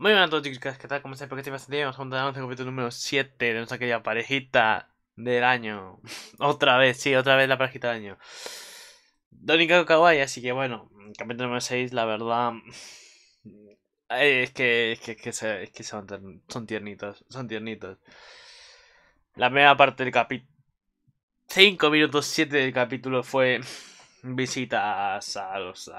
Muy buenas a todos chicas, ¿qué tal? ¿Cómo estáis? Porque estoy bastante bien, vamos a el capítulo número 7 de nuestra querida parejita del año Otra vez, sí, otra vez la parejita del año Kako Kawaii, así que bueno, capítulo número 6, la verdad Es que, es que, son, son tiernitos, son tiernitos La primera parte del capítulo 5 minutos 7 del capítulo fue visitas a los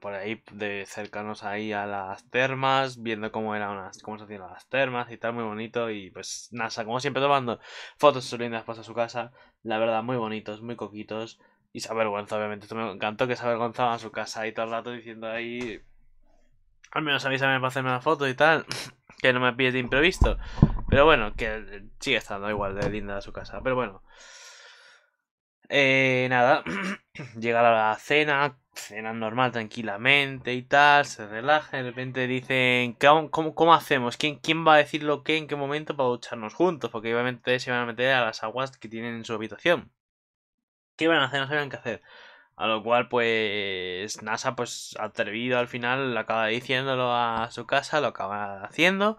por ahí de cercanos ahí a las termas viendo cómo eran unas cómo se hacían las termas y tal muy bonito y pues NASA como siempre tomando fotos sus lindas para su casa la verdad muy bonitos muy coquitos y se avergüenza obviamente Esto me encantó que se avergonzaba a su casa y todo el rato diciendo ahí al menos avísame para hacerme una foto y tal que no me pide de imprevisto pero bueno que sigue estando igual de linda su casa pero bueno eh, nada llega la cena, cena normal tranquilamente y tal, se relaja, de repente dicen, ¿cómo, cómo hacemos? ¿Quién, ¿Quién va a decir lo que, en qué momento para ducharnos juntos? Porque obviamente se van a meter a las aguas que tienen en su habitación. ¿Qué van a hacer? No sabían qué hacer. A lo cual, pues, NASA, pues, atrevido al final, lo acaba diciéndolo a su casa, lo acaba haciendo.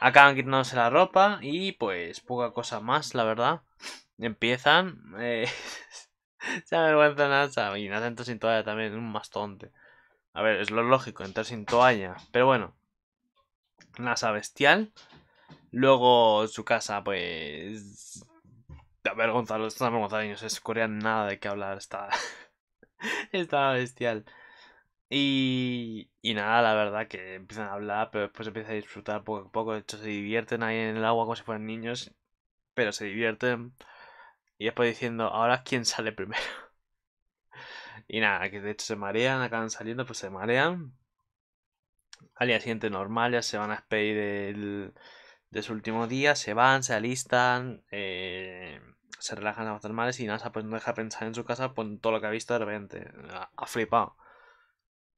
Acaban quitándose la ropa y, pues, poca cosa más, la verdad. Empiezan... Eh... Se avergüenza Nasa, y Nasa entra sin toalla también, es un mastonte. A ver, es lo lógico, entrar sin toalla. Pero bueno, NASA bestial. Luego su casa, pues. A ver, estos avergonzados es corean nada de qué hablar, está. está bestial. Y, y nada, la verdad que empiezan a hablar, pero después empiezan a disfrutar poco a poco. De hecho, se divierten ahí en el agua como si fueran niños, pero se divierten. Y después diciendo, ahora quién sale primero. y nada, que de hecho se marean, acaban saliendo, pues se marean. Al día normal, ya se van a despedir de su último día, se van, se alistan, eh, se relajan a los normales, y NASA pues no deja pensar en su casa Con todo lo que ha visto de repente. Ha, flipado.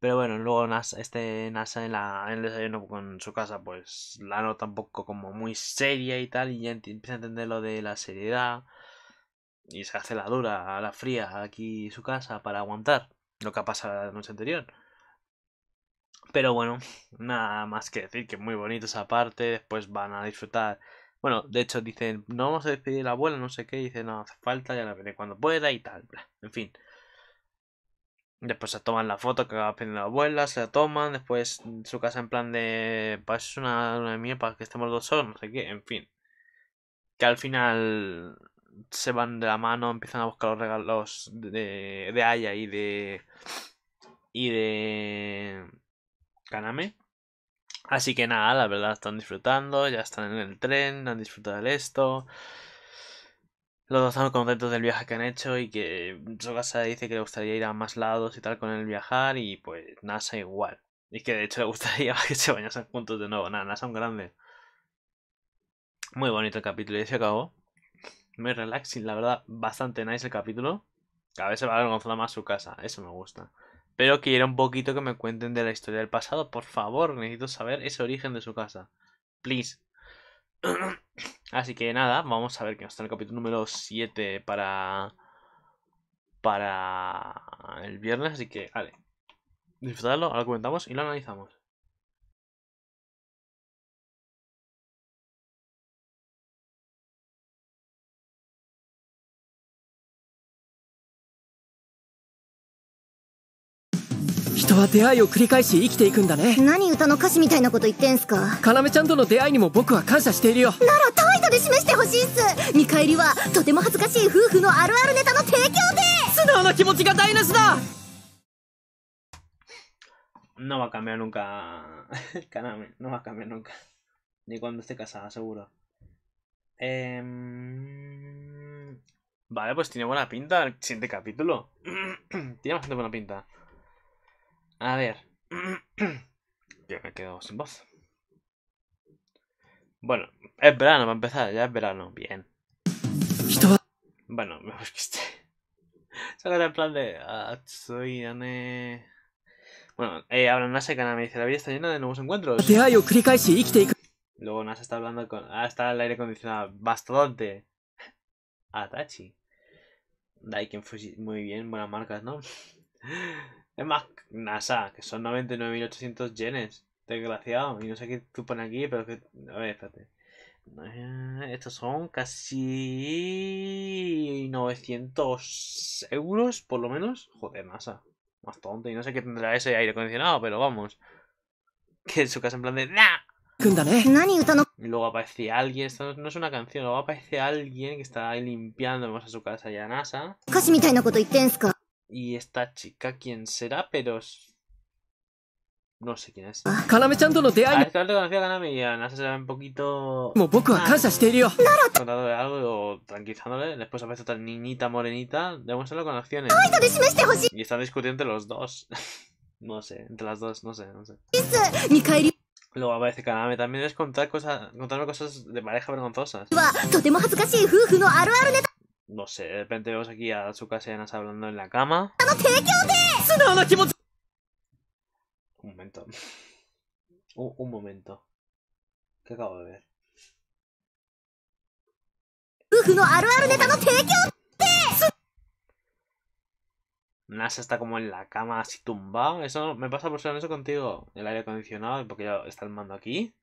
Pero bueno, luego NASA, este NASA en, en el desayuno con su casa pues la nota un poco como muy seria y tal y ya empieza a entender lo de la seriedad y se hace la dura, la fría, aquí su casa para aguantar lo que ha pasado la noche anterior. Pero bueno, nada más que decir que muy bonito esa parte, después van a disfrutar. Bueno, de hecho dicen, no vamos a despedir a la abuela, no sé qué, Dicen, no hace falta, ya la veré cuando pueda y tal, en fin. Después se toman la foto que va a pedir la abuela, se la toman, después su casa en plan de, pues es una, de mía para que estemos dos solos, no sé qué, en fin. Que al final se van de la mano, empiezan a buscar los regalos de, de Aya y de. y de. Kaname. Así que nada, la verdad están disfrutando, ya están en el tren, han disfrutado de esto. Los dos están contentos del viaje que han hecho y que Sokasa dice que le gustaría ir a más lados y tal con el viajar y pues Nasa igual. Y que de hecho le gustaría que se bañasen juntos de nuevo. Nada, Nasa un grande. Muy bonito el capítulo y se acabó muy relaxing, la verdad, bastante nice el capítulo. A se va a Gonzalo más su casa, eso me gusta. Pero quiero un poquito que me cuenten de la historia del pasado, por favor, necesito saber ese origen de su casa. Please. Así que nada, vamos a ver que está en el capítulo número 7 para. para. el viernes, así que, vale. Disfrutadlo, lo comentamos y lo analizamos. は出会いを繰り返し生きていくんだね何歌の歌詞みたいなこと言ってんすかカナメちゃんとの出会いにも僕は感謝しているよなら態度で示してほしいっす見返りはとても恥ずかしい夫婦のあるあるネタの提供で素直な気持ちが台無しだのわかめのかカナメのわかめのかネコンドえーん Vale, pues tiene buena pinta el s i g u i A ver. ya me quedo sin voz. Bueno, es verano para empezar, ya es verano. Bien. Bueno, me busquiste. Sacar el plan de. Ah, soy Ane. Bueno, eh, ahora Nasa Kana me dice: La vida está llena de nuevos encuentros. Luego Nasa está hablando con. Ah, está el aire acondicionado. Bastante. Atachi. Daikin Fuji, muy bien, buenas marcas, ¿no? Es más, NASA, que son 99.800 yenes. Desgraciado. Y no sé qué tú pones aquí, pero que. A ver, espérate. Estos son casi 900 euros, por lo menos. Joder, NASA. Más tonto. Y no sé qué tendrá ese aire acondicionado, pero vamos. Que en su casa en plan de... ¡Nah! Y luego aparece alguien, esto no es una canción, luego aparece alguien que está ahí limpiando, vamos a su casa ya NASA. Y esta chica, ¿quién será? Pero. No sé quién es. Ah, ah, kaname chan que te conocía a Kaname y Nasa se un poquito. Un poco ah, este de algo o tranquilizándole. Después aparece otra niñita morenita. Debemos con acciones. Este y están discutiendo entre los dos. no sé, entre las dos, no sé, no sé. Este, Luego aparece Kaname. También es contar cosas, contarme cosas de pareja vergonzosas no sé, de repente vemos aquí a su casa Nasa hablando en la cama. Un momento. Un, momento. ¿Qué acabo de ver? Nasa está como en la cama así tumbado. Eso me pasa por ser eso contigo. El aire acondicionado, porque ya está el mando aquí.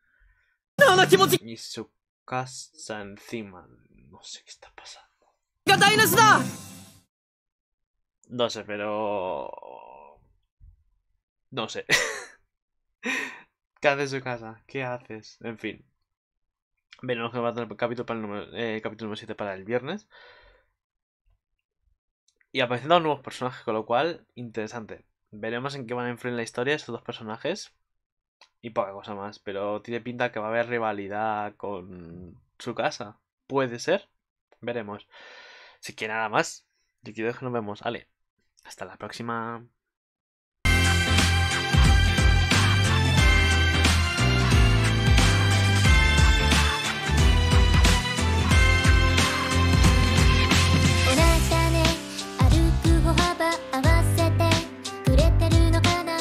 Y su casa encima. No sé qué está pasando. No sé, pero... No sé. ¿Qué haces en casa? ¿Qué haces? En fin. Veremos que va a tener capítulo, el número, eh, capítulo número 7 para el viernes. Y apareciendo nuevos personajes, con lo cual, interesante. Veremos en qué van a influir la historia estos dos personajes. Y poca cosa más. Pero tiene pinta que va a haber rivalidad con su casa. Puede ser. Veremos. Así que nada más. Yo quiero que nos vemos. Vale. Hasta la próxima.